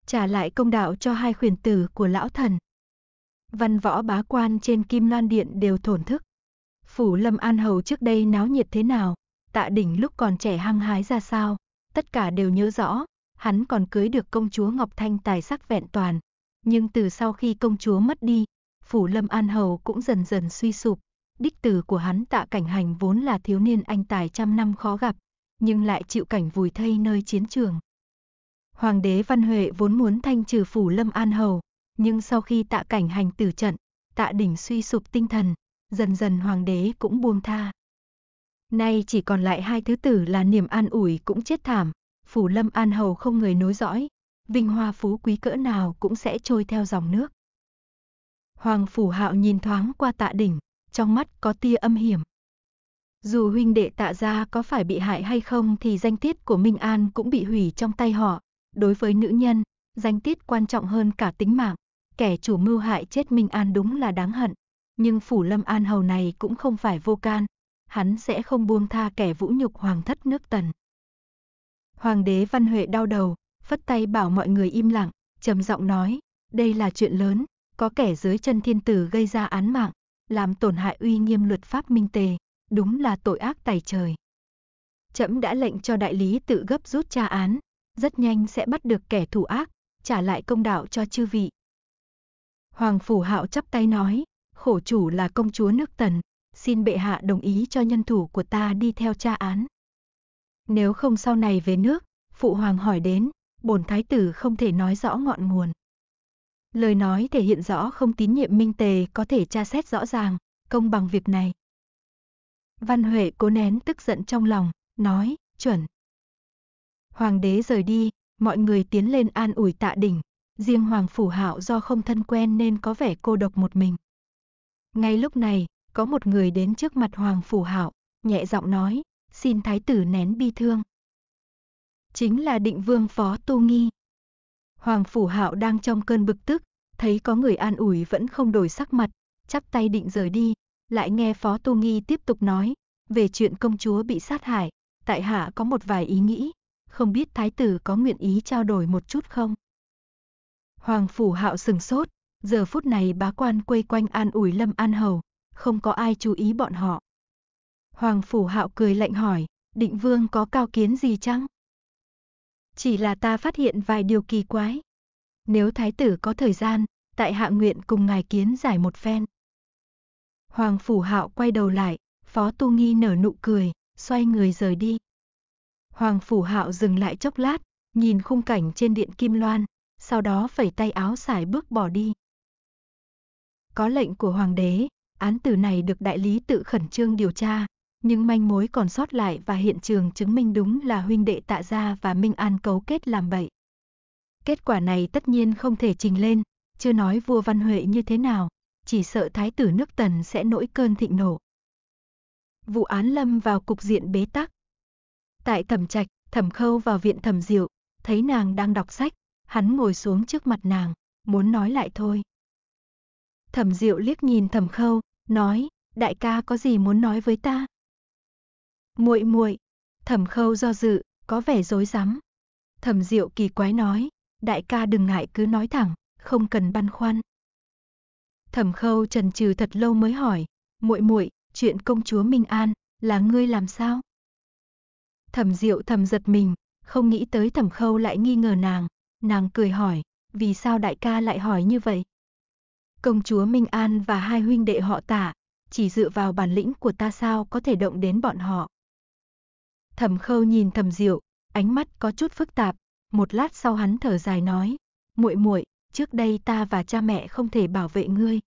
Trả lại công đạo cho hai khuyển tử của lão thần. Văn võ bá quan trên kim loan điện đều thổn thức. Phủ Lâm An Hầu trước đây náo nhiệt thế nào, tạ đỉnh lúc còn trẻ hăng hái ra sao, tất cả đều nhớ rõ, hắn còn cưới được công chúa Ngọc Thanh tài sắc vẹn toàn. Nhưng từ sau khi công chúa mất đi, Phủ Lâm An Hầu cũng dần dần suy sụp. Đích tử của hắn tạ cảnh hành vốn là thiếu niên anh tài trăm năm khó gặp, nhưng lại chịu cảnh vùi thây nơi chiến trường. Hoàng đế Văn Huệ vốn muốn thanh trừ Phủ Lâm An Hầu, nhưng sau khi tạ cảnh hành tử trận, tạ đỉnh suy sụp tinh thần, dần dần hoàng đế cũng buông tha. Nay chỉ còn lại hai thứ tử là niềm an ủi cũng chết thảm, phủ lâm an hầu không người nối dõi, vinh hoa phú quý cỡ nào cũng sẽ trôi theo dòng nước. Hoàng phủ hạo nhìn thoáng qua tạ đỉnh, trong mắt có tia âm hiểm. Dù huynh đệ tạ gia có phải bị hại hay không thì danh tiết của Minh An cũng bị hủy trong tay họ. Đối với nữ nhân, danh tiết quan trọng hơn cả tính mạng. Kẻ chủ mưu hại chết Minh An đúng là đáng hận. Nhưng phủ lâm an hầu này cũng không phải vô can, hắn sẽ không buông tha kẻ vũ nhục hoàng thất nước tần. Hoàng đế Văn Huệ đau đầu, phất tay bảo mọi người im lặng, trầm giọng nói, đây là chuyện lớn, có kẻ dưới chân thiên tử gây ra án mạng, làm tổn hại uy nghiêm luật pháp minh tề, đúng là tội ác tài trời. Trẫm đã lệnh cho đại lý tự gấp rút tra án, rất nhanh sẽ bắt được kẻ thủ ác, trả lại công đạo cho chư vị. Hoàng phủ Hạo chắp tay nói, khổ chủ là công chúa nước tần, xin bệ hạ đồng ý cho nhân thủ của ta đi theo tra án. Nếu không sau này về nước, phụ hoàng hỏi đến, bổn thái tử không thể nói rõ ngọn nguồn. Lời nói thể hiện rõ không tín nhiệm Minh Tề có thể tra xét rõ ràng, công bằng việc này. Văn Huệ cố nén tức giận trong lòng, nói, chuẩn. Hoàng đế rời đi, mọi người tiến lên an ủi tạ đỉnh, riêng Hoàng Phủ Hạo do không thân quen nên có vẻ cô độc một mình. Ngay lúc này, có một người đến trước mặt Hoàng Phủ Hạo, nhẹ giọng nói, xin thái tử nén bi thương. Chính là định vương phó tu nghi. Hoàng Phủ Hạo đang trong cơn bực tức, thấy có người an ủi vẫn không đổi sắc mặt, chắp tay định rời đi, lại nghe phó tu nghi tiếp tục nói, về chuyện công chúa bị sát hại, tại hạ có một vài ý nghĩ, không biết thái tử có nguyện ý trao đổi một chút không? Hoàng Phủ Hạo sừng sốt, Giờ phút này bá quan quây quanh an ủi Lâm An Hầu, không có ai chú ý bọn họ. Hoàng Phủ Hạo cười lạnh hỏi, định vương có cao kiến gì chăng? Chỉ là ta phát hiện vài điều kỳ quái. Nếu thái tử có thời gian, tại hạ nguyện cùng ngài kiến giải một phen. Hoàng Phủ Hạo quay đầu lại, Phó Tu Nghi nở nụ cười, xoay người rời đi. Hoàng Phủ Hạo dừng lại chốc lát, nhìn khung cảnh trên điện Kim Loan, sau đó phẩy tay áo xài bước bỏ đi. Có lệnh của hoàng đế, án tử này được đại lý tự khẩn trương điều tra, nhưng manh mối còn sót lại và hiện trường chứng minh đúng là huynh đệ Tạ gia và Minh An cấu kết làm bậy. Kết quả này tất nhiên không thể trình lên, chưa nói vua Văn Huệ như thế nào, chỉ sợ thái tử nước Tần sẽ nổi cơn thịnh nổ. Vụ án lâm vào cục diện bế tắc. Tại thẩm trạch, thẩm khâu vào viện thẩm diệu, thấy nàng đang đọc sách, hắn ngồi xuống trước mặt nàng, muốn nói lại thôi, Thẩm Diệu liếc nhìn Thẩm Khâu, nói, đại ca có gì muốn nói với ta? Muội muội. Thẩm Khâu do dự, có vẻ rối rắm. Thẩm Diệu kỳ quái nói, đại ca đừng ngại cứ nói thẳng, không cần băn khoăn. Thẩm Khâu trần trừ thật lâu mới hỏi, muội muội, chuyện công chúa Minh An là ngươi làm sao? Thẩm Diệu thầm giật mình, không nghĩ tới Thẩm Khâu lại nghi ngờ nàng, nàng cười hỏi, vì sao đại ca lại hỏi như vậy? Công chúa Minh An và hai huynh đệ họ tả, chỉ dựa vào bản lĩnh của ta sao có thể động đến bọn họ. Thẩm khâu nhìn thẩm diệu, ánh mắt có chút phức tạp, một lát sau hắn thở dài nói, muội muội, trước đây ta và cha mẹ không thể bảo vệ ngươi.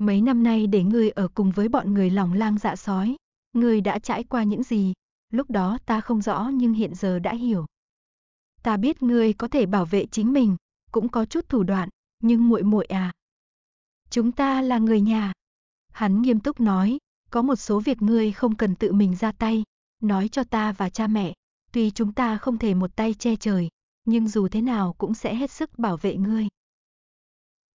Mấy năm nay để ngươi ở cùng với bọn người lòng lang dạ sói, ngươi đã trải qua những gì, lúc đó ta không rõ nhưng hiện giờ đã hiểu. Ta biết ngươi có thể bảo vệ chính mình, cũng có chút thủ đoạn, nhưng muội muội à, Chúng ta là người nhà. Hắn nghiêm túc nói, có một số việc ngươi không cần tự mình ra tay, nói cho ta và cha mẹ, tuy chúng ta không thể một tay che trời, nhưng dù thế nào cũng sẽ hết sức bảo vệ ngươi.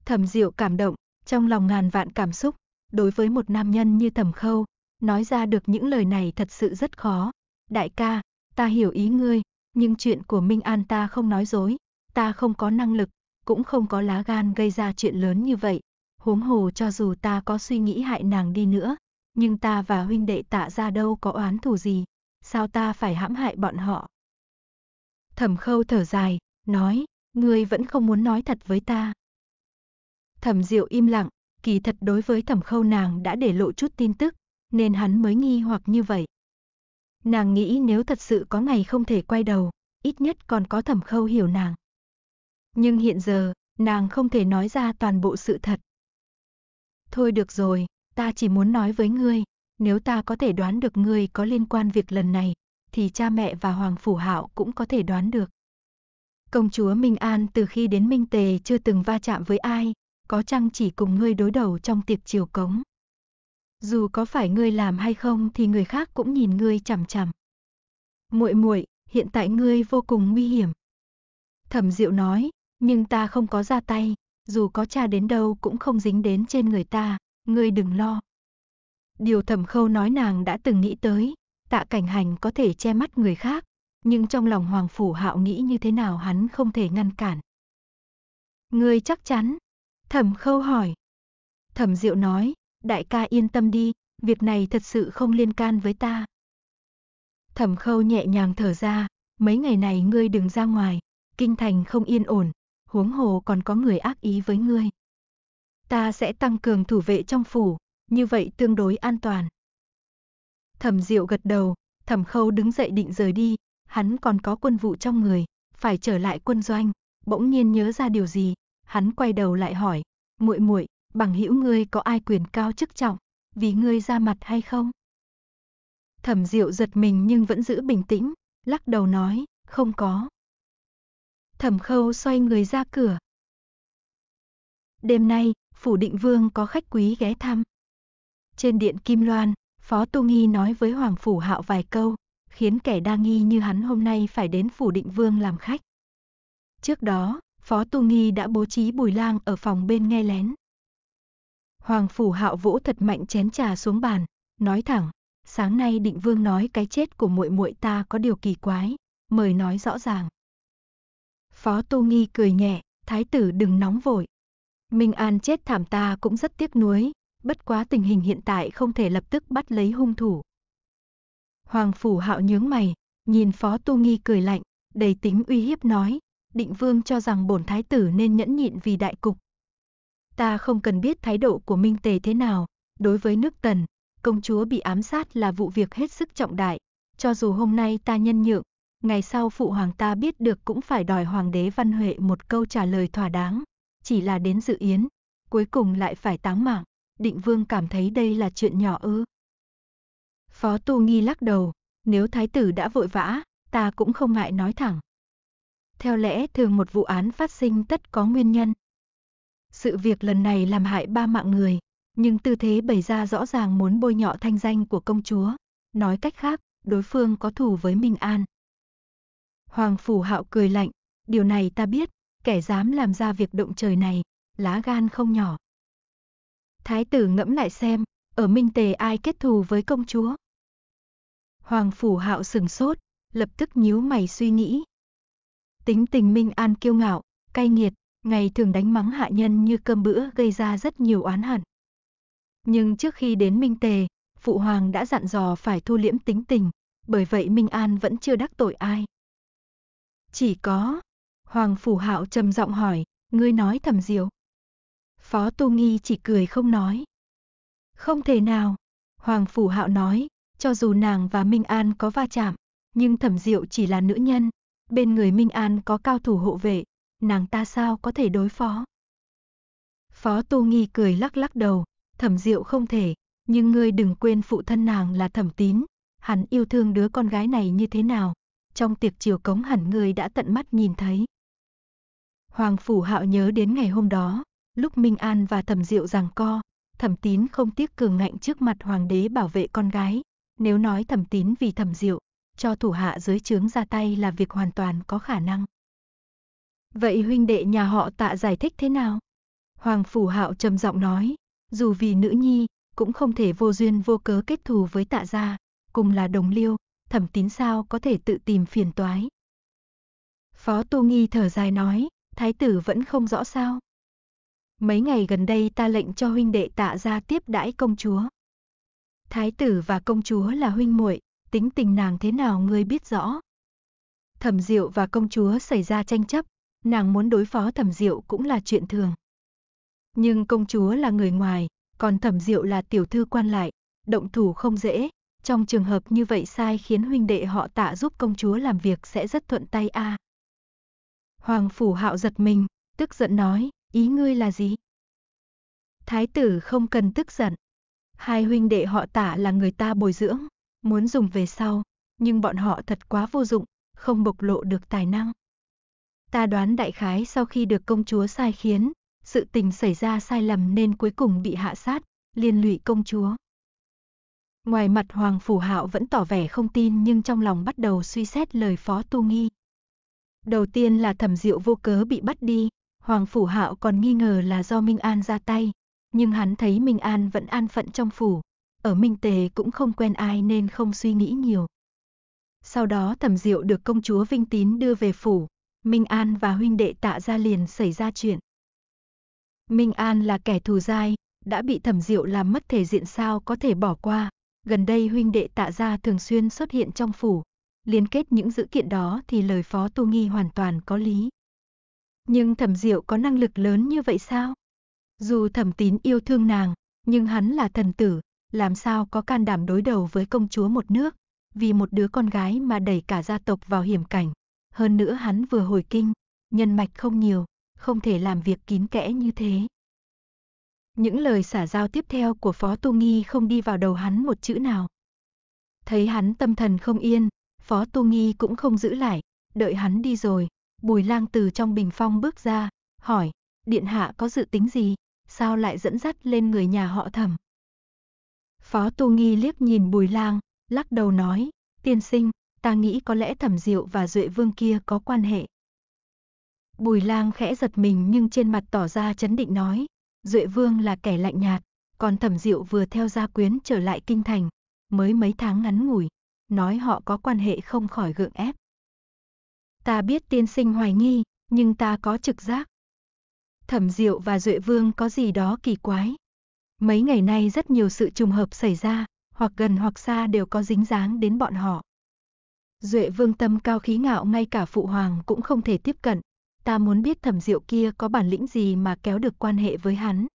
Thẩm Diệu cảm động, trong lòng ngàn vạn cảm xúc, đối với một nam nhân như Thẩm Khâu, nói ra được những lời này thật sự rất khó. Đại ca, ta hiểu ý ngươi, nhưng chuyện của Minh An ta không nói dối, ta không có năng lực, cũng không có lá gan gây ra chuyện lớn như vậy, huống hồ cho dù ta có suy nghĩ hại nàng đi nữa, nhưng ta và huynh đệ tạ ra đâu có oán thù gì, sao ta phải hãm hại bọn họ. Thẩm khâu thở dài, nói, ngươi vẫn không muốn nói thật với ta. Thẩm diệu im lặng, kỳ thật đối với thẩm khâu nàng đã để lộ chút tin tức, nên hắn mới nghi hoặc như vậy. Nàng nghĩ nếu thật sự có ngày không thể quay đầu, ít nhất còn có thẩm khâu hiểu nàng. Nhưng hiện giờ, nàng không thể nói ra toàn bộ sự thật. Thôi được rồi, ta chỉ muốn nói với ngươi, nếu ta có thể đoán được ngươi có liên quan việc lần này, thì cha mẹ và Hoàng Phủ Hạo cũng có thể đoán được. Công chúa Minh An từ khi đến Minh Tề chưa từng va chạm với ai, có chăng chỉ cùng ngươi đối đầu trong tiệc chiều cống. Dù có phải ngươi làm hay không thì người khác cũng nhìn ngươi chằm chằm. Muội muội, hiện tại ngươi vô cùng nguy hiểm. Thẩm Diệu nói, nhưng ta không có ra tay, dù có cha đến đâu cũng không dính đến trên người ta, ngươi đừng lo. Điều thẩm khâu nói nàng đã từng nghĩ tới, tạ cảnh hành có thể che mắt người khác, nhưng trong lòng Hoàng Phủ Hạo nghĩ như thế nào hắn không thể ngăn cản. Ngươi chắc chắn? Thẩm khâu hỏi. Thẩm diệu nói, đại ca yên tâm đi, việc này thật sự không liên can với ta. Thẩm khâu nhẹ nhàng thở ra, mấy ngày này ngươi đừng ra ngoài, kinh thành không yên ổn, huống hồ còn có người ác ý với ngươi. Ta sẽ tăng cường thủ vệ trong phủ, như vậy tương đối an toàn. Thẩm Diệu gật đầu, Thẩm Khâu đứng dậy định rời đi, hắn còn có quân vụ trong người, phải trở lại quân doanh, bỗng nhiên nhớ ra điều gì, hắn quay đầu lại hỏi, "Muội muội, bằng hữu ngươi có ai quyền cao chức trọng, vì ngươi ra mặt hay không?" Thẩm Diệu giật mình nhưng vẫn giữ bình tĩnh, lắc đầu nói, "Không có." thẩm khâu xoay người ra cửa. Đêm nay, phủ định vương có khách quý ghé thăm. Trên điện Kim Loan, Phó Tu Nghi nói với Hoàng Phủ Hạo vài câu, khiến kẻ đa nghi như hắn hôm nay phải đến phủ định vương làm khách. Trước đó, Phó Tu Nghi đã bố trí bùi lang ở phòng bên nghe lén. Hoàng Phủ Hạo vỗ thật mạnh chén trà xuống bàn, nói thẳng, sáng nay định vương nói cái chết của muội muội ta có điều kỳ quái, mời nói rõ ràng. Phó Tu Nghi cười nhẹ, thái tử đừng nóng vội. Minh An chết thảm ta cũng rất tiếc nuối, bất quá tình hình hiện tại không thể lập tức bắt lấy hung thủ. Hoàng Phủ Hạo nhướng mày, nhìn Phó Tu Nghi cười lạnh, đầy tính uy hiếp nói, định vương cho rằng bổn thái tử nên nhẫn nhịn vì đại cục. Ta không cần biết thái độ của Minh Tề thế nào, đối với nước Tần, công chúa bị ám sát là vụ việc hết sức trọng đại, cho dù hôm nay ta nhân nhượng, ngày sau phụ hoàng ta biết được cũng phải đòi hoàng đế Văn Huệ một câu trả lời thỏa đáng, chỉ là đến dự yến, cuối cùng lại phải táng mạng, định vương cảm thấy đây là chuyện nhỏ ư. Phó Tu Nghi lắc đầu, nếu thái tử đã vội vã, ta cũng không ngại nói thẳng. Theo lẽ thường một vụ án phát sinh tất có nguyên nhân. Sự việc lần này làm hại ba mạng người, nhưng tư thế bày ra rõ ràng muốn bôi nhọ thanh danh của công chúa. Nói cách khác, đối phương có thù với Minh An, Hoàng Phủ Hạo cười lạnh, điều này ta biết, kẻ dám làm ra việc động trời này, lá gan không nhỏ. Thái tử ngẫm lại xem, ở Minh Tề ai kết thù với công chúa? Hoàng Phủ Hạo sừng sốt, lập tức nhíu mày suy nghĩ. Tính tình Minh An kiêu ngạo, cay nghiệt, ngày thường đánh mắng hạ nhân như cơm bữa gây ra rất nhiều oán hận. Nhưng trước khi đến Minh Tề, Phụ Hoàng đã dặn dò phải thu liễm tính tình, bởi vậy Minh An vẫn chưa đắc tội ai. Chỉ có. Hoàng Phủ Hạo trầm giọng hỏi, ngươi nói thầm diệu Phó Tu Nghi chỉ cười không nói. Không thể nào. Hoàng Phủ Hạo nói, cho dù nàng và Minh An có va chạm, nhưng thẩm diệu chỉ là nữ nhân. Bên người Minh An có cao thủ hộ vệ, nàng ta sao có thể đối phó. Phó Tu Nghi cười lắc lắc đầu, thẩm diệu không thể, nhưng ngươi đừng quên phụ thân nàng là thẩm tín. Hắn yêu thương đứa con gái này như thế nào, trong tiệc chiều cống hẳn người đã tận mắt nhìn thấy. Hoàng Phủ Hạo nhớ đến ngày hôm đó, lúc Minh An và Thẩm Diệu giằng co, Thẩm Tín không tiếc cường ngạnh trước mặt Hoàng đế bảo vệ con gái. Nếu nói Thẩm Tín vì Thẩm Diệu, cho thủ hạ dưới trướng ra tay là việc hoàn toàn có khả năng. Vậy huynh đệ nhà họ tạ giải thích thế nào? Hoàng Phủ Hạo trầm giọng nói, dù vì nữ nhi, cũng không thể vô duyên vô cớ kết thù với tạ gia, cùng là đồng liêu, thẩm tín sao có thể tự tìm phiền toái. Phó Tu Nghi thở dài nói, thái tử vẫn không rõ sao. Mấy ngày gần đây ta lệnh cho huynh đệ tạ ra tiếp đãi công chúa. Thái tử và công chúa là huynh muội, tính tình nàng thế nào ngươi biết rõ. Thẩm Diệu và công chúa xảy ra tranh chấp, nàng muốn đối phó Thẩm Diệu cũng là chuyện thường. Nhưng công chúa là người ngoài, còn Thẩm Diệu là tiểu thư quan lại, động thủ không dễ, trong trường hợp như vậy sai khiến huynh đệ họ tạ giúp công chúa làm việc sẽ rất thuận tay a. Hoàng phủ hạo giật mình, tức giận nói, ý ngươi là gì? Thái tử không cần tức giận. Hai huynh đệ họ tạ là người ta bồi dưỡng, muốn dùng về sau, nhưng bọn họ thật quá vô dụng, không bộc lộ được tài năng. Ta đoán đại khái sau khi được công chúa sai khiến, sự tình xảy ra sai lầm nên cuối cùng bị hạ sát, liên lụy công chúa. Ngoài mặt Hoàng Phủ Hạo vẫn tỏ vẻ không tin nhưng trong lòng bắt đầu suy xét lời Phó Tu Nghi. Đầu tiên là thẩm diệu vô cớ bị bắt đi, Hoàng Phủ Hạo còn nghi ngờ là do Minh An ra tay, nhưng hắn thấy Minh An vẫn an phận trong phủ, ở Minh Tề cũng không quen ai nên không suy nghĩ nhiều. Sau đó thẩm diệu được công chúa Vinh Tín đưa về phủ, Minh An và huynh đệ tạ ra liền xảy ra chuyện. Minh An là kẻ thù dai, đã bị thẩm diệu làm mất thể diện sao có thể bỏ qua gần đây huynh đệ tạ gia thường xuyên xuất hiện trong phủ, liên kết những dữ kiện đó thì lời phó tu nghi hoàn toàn có lý. Nhưng thẩm diệu có năng lực lớn như vậy sao? Dù thẩm tín yêu thương nàng, nhưng hắn là thần tử, làm sao có can đảm đối đầu với công chúa một nước, vì một đứa con gái mà đẩy cả gia tộc vào hiểm cảnh. Hơn nữa hắn vừa hồi kinh, nhân mạch không nhiều, không thể làm việc kín kẽ như thế. Những lời xả giao tiếp theo của Phó Tu Nghi không đi vào đầu hắn một chữ nào. Thấy hắn tâm thần không yên, Phó Tu Nghi cũng không giữ lại, đợi hắn đi rồi, Bùi Lang từ trong bình phong bước ra, hỏi, điện hạ có dự tính gì, sao lại dẫn dắt lên người nhà họ Thẩm? Phó Tu Nghi liếc nhìn Bùi Lang, lắc đầu nói, tiên sinh, ta nghĩ có lẽ Thẩm Diệu và Duệ Vương kia có quan hệ. Bùi Lang khẽ giật mình nhưng trên mặt tỏ ra chấn định nói, Duệ Vương là kẻ lạnh nhạt, còn Thẩm Diệu vừa theo gia quyến trở lại kinh thành, mới mấy tháng ngắn ngủi, nói họ có quan hệ không khỏi gượng ép. Ta biết tiên sinh hoài nghi, nhưng ta có trực giác. Thẩm Diệu và Duệ Vương có gì đó kỳ quái. Mấy ngày nay rất nhiều sự trùng hợp xảy ra, hoặc gần hoặc xa đều có dính dáng đến bọn họ. Duệ Vương tâm cao khí ngạo ngay cả phụ hoàng cũng không thể tiếp cận, ta muốn biết thẩm diệu kia có bản lĩnh gì mà kéo được quan hệ với hắn.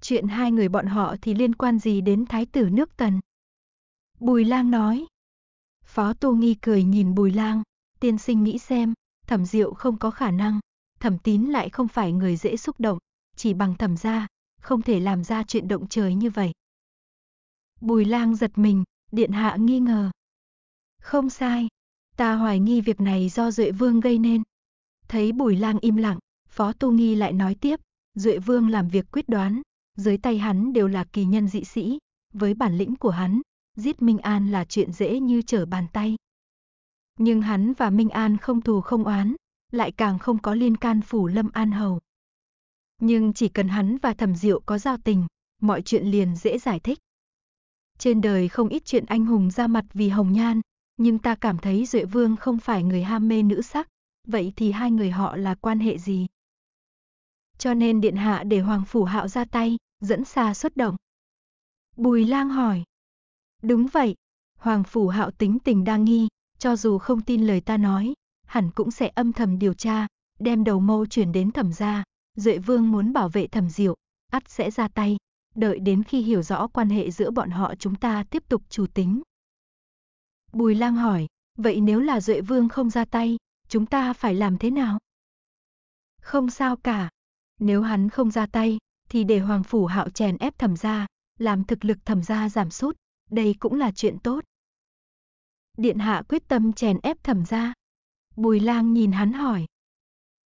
Chuyện hai người bọn họ thì liên quan gì đến thái tử nước tần? Bùi lang nói. Phó tu Nghi cười nhìn bùi lang, tiên sinh nghĩ xem, thẩm diệu không có khả năng, thẩm tín lại không phải người dễ xúc động, chỉ bằng thẩm gia, không thể làm ra chuyện động trời như vậy. Bùi lang giật mình, điện hạ nghi ngờ. Không sai, ta hoài nghi việc này do Duệ Vương gây nên. Thấy Bùi Lang im lặng, Phó Tu Nghi lại nói tiếp, Duệ Vương làm việc quyết đoán, dưới tay hắn đều là kỳ nhân dị sĩ, với bản lĩnh của hắn, giết Minh An là chuyện dễ như trở bàn tay. Nhưng hắn và Minh An không thù không oán, lại càng không có liên can phủ Lâm An Hầu. Nhưng chỉ cần hắn và Thẩm Diệu có giao tình, mọi chuyện liền dễ giải thích. Trên đời không ít chuyện anh hùng ra mặt vì hồng nhan, nhưng ta cảm thấy Duệ Vương không phải người ham mê nữ sắc, vậy thì hai người họ là quan hệ gì? Cho nên điện hạ để Hoàng Phủ Hạo ra tay, dẫn xa xuất động. Bùi lang hỏi. Đúng vậy, Hoàng Phủ Hạo tính tình đa nghi, cho dù không tin lời ta nói, hẳn cũng sẽ âm thầm điều tra, đem đầu mâu chuyển đến thẩm gia. Duệ Vương muốn bảo vệ thẩm diệu, ắt sẽ ra tay, đợi đến khi hiểu rõ quan hệ giữa bọn họ chúng ta tiếp tục chủ tính. Bùi lang hỏi, vậy nếu là Duệ Vương không ra tay, chúng ta phải làm thế nào? Không sao cả. Nếu hắn không ra tay, thì để Hoàng Phủ Hạo chèn ép thẩm gia, làm thực lực thẩm gia giảm sút, đây cũng là chuyện tốt. Điện hạ quyết tâm chèn ép thẩm gia. Bùi lang nhìn hắn hỏi.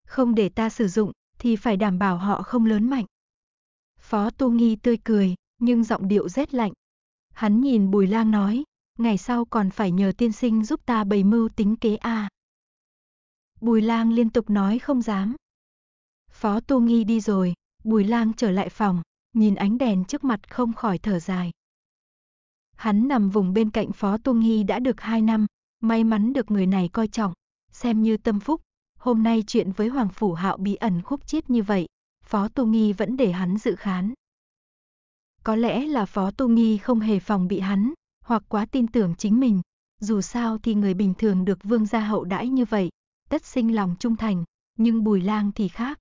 Không để ta sử dụng, thì phải đảm bảo họ không lớn mạnh. Phó Tu Nghi tươi cười, nhưng giọng điệu rét lạnh. Hắn nhìn Bùi Lang nói, ngày sau còn phải nhờ tiên sinh giúp ta bày mưu tính kế a. À. Bùi lang liên tục nói không dám. Phó Tu Nghi đi rồi, Bùi lang trở lại phòng, nhìn ánh đèn trước mặt không khỏi thở dài. Hắn nằm vùng bên cạnh Phó Tu Nghi đã được 2 năm, may mắn được người này coi trọng, xem như tâm phúc. Hôm nay chuyện với Hoàng Phủ Hạo bí ẩn khúc chết như vậy, Phó Tu Nghi vẫn để hắn dự khán. Có lẽ là Phó Tu Nghi không hề phòng bị hắn, hoặc quá tin tưởng chính mình. Dù sao thì người bình thường được vương gia hậu đãi như vậy, tất sinh lòng trung thành, nhưng Bùi Lang thì khác.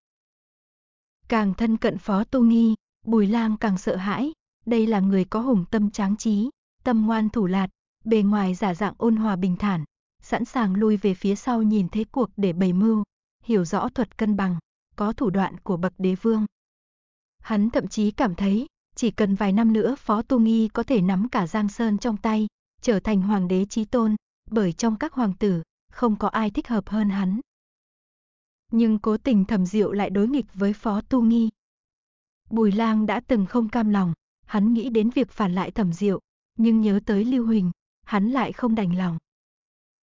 Càng thân cận Phó Tô Nghi, Bùi Lang càng sợ hãi, đây là người có hùng tâm tráng trí, tâm ngoan thủ lạt, bề ngoài giả dạng ôn hòa bình thản, sẵn sàng lui về phía sau nhìn thế cuộc để bày mưu, hiểu rõ thuật cân bằng, có thủ đoạn của bậc đế vương. Hắn thậm chí cảm thấy, chỉ cần vài năm nữa Phó Tu Nghi có thể nắm cả Giang Sơn trong tay, trở thành hoàng đế trí tôn, bởi trong các hoàng tử, không có ai thích hợp hơn hắn. Nhưng cố tình thẩm diệu lại đối nghịch với Phó Tu Nghi. Bùi lang đã từng không cam lòng, hắn nghĩ đến việc phản lại thẩm diệu, nhưng nhớ tới Lưu Huỳnh, hắn lại không đành lòng.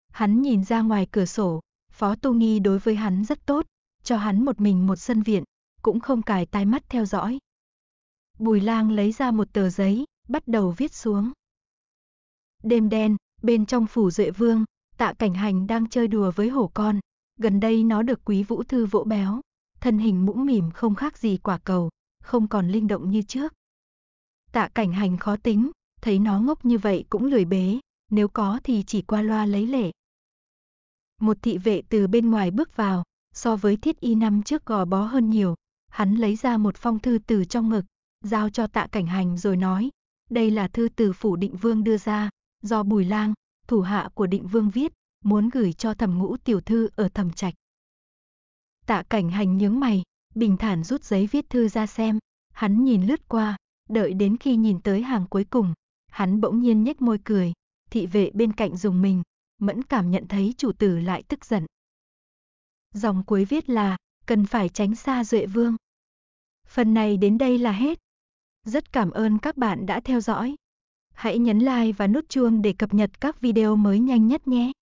Hắn nhìn ra ngoài cửa sổ, Phó Tu Nghi đối với hắn rất tốt, cho hắn một mình một sân viện, cũng không cài tai mắt theo dõi. Bùi lang lấy ra một tờ giấy, bắt đầu viết xuống. Đêm đen, bên trong phủ Duệ Vương, Tạ cảnh hành đang chơi đùa với hổ con, gần đây nó được quý vũ thư vỗ béo, thân hình mũm mỉm không khác gì quả cầu, không còn linh động như trước. Tạ cảnh hành khó tính, thấy nó ngốc như vậy cũng lười bế, nếu có thì chỉ qua loa lấy lệ. Một thị vệ từ bên ngoài bước vào, so với thiết y năm trước gò bó hơn nhiều, hắn lấy ra một phong thư từ trong ngực, giao cho tạ cảnh hành rồi nói, đây là thư từ phủ định vương đưa ra, do Bùi Lang, thủ hạ của định vương viết, muốn gửi cho thẩm ngũ tiểu thư ở thẩm trạch. Tạ cảnh hành nhướng mày, bình thản rút giấy viết thư ra xem, hắn nhìn lướt qua, đợi đến khi nhìn tới hàng cuối cùng, hắn bỗng nhiên nhếch môi cười, thị vệ bên cạnh dùng mình, mẫn cảm nhận thấy chủ tử lại tức giận. Dòng cuối viết là, cần phải tránh xa Duệ Vương. Phần này đến đây là hết. Rất cảm ơn các bạn đã theo dõi. Hãy nhấn like và nút chuông để cập nhật các video mới nhanh nhất nhé.